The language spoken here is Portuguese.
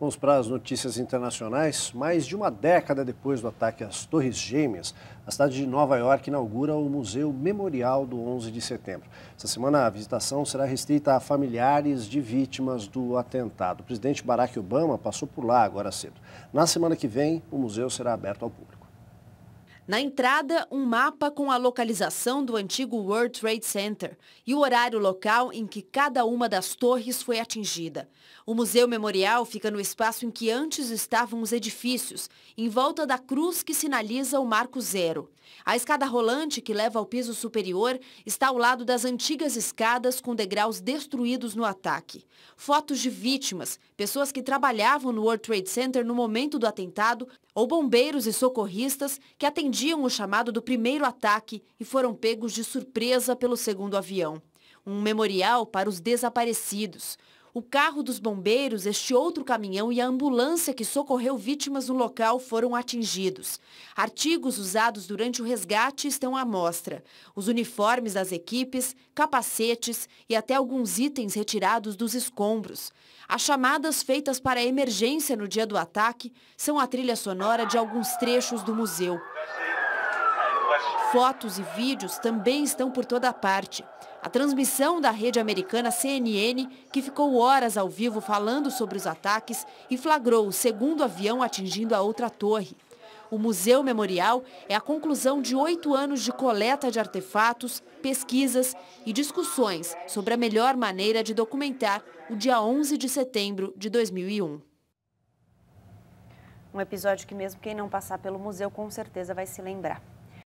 Vamos para as notícias internacionais. Mais de uma década depois do ataque às Torres Gêmeas, a cidade de Nova York inaugura o Museu Memorial do 11 de setembro. Essa semana, a visitação será restrita a familiares de vítimas do atentado. O presidente Barack Obama passou por lá agora cedo. Na semana que vem, o museu será aberto ao público. Na entrada, um mapa com a localização do antigo World Trade Center e o horário local em que cada uma das torres foi atingida. O Museu Memorial fica no espaço em que antes estavam os edifícios, em volta da cruz que sinaliza o marco zero. A escada rolante que leva ao piso superior está ao lado das antigas escadas com degraus destruídos no ataque. Fotos de vítimas, pessoas que trabalhavam no World Trade Center no momento do atentado, ou bombeiros e socorristas que atendiam o chamado do primeiro ataque e foram pegos de surpresa pelo segundo avião. Um memorial para os desaparecidos, o carro dos bombeiros, este outro caminhão e a ambulância que socorreu vítimas no local foram atingidos. Artigos usados durante o resgate estão à mostra. Os uniformes das equipes, capacetes e até alguns itens retirados dos escombros. As chamadas feitas para emergência no dia do ataque são a trilha sonora de alguns trechos do museu. Fotos e vídeos também estão por toda a parte. A transmissão da rede americana CNN, que ficou horas ao vivo falando sobre os ataques e flagrou o segundo avião atingindo a outra torre. O Museu Memorial é a conclusão de oito anos de coleta de artefatos, pesquisas e discussões sobre a melhor maneira de documentar o dia 11 de setembro de 2001. Um episódio que mesmo quem não passar pelo museu com certeza vai se lembrar.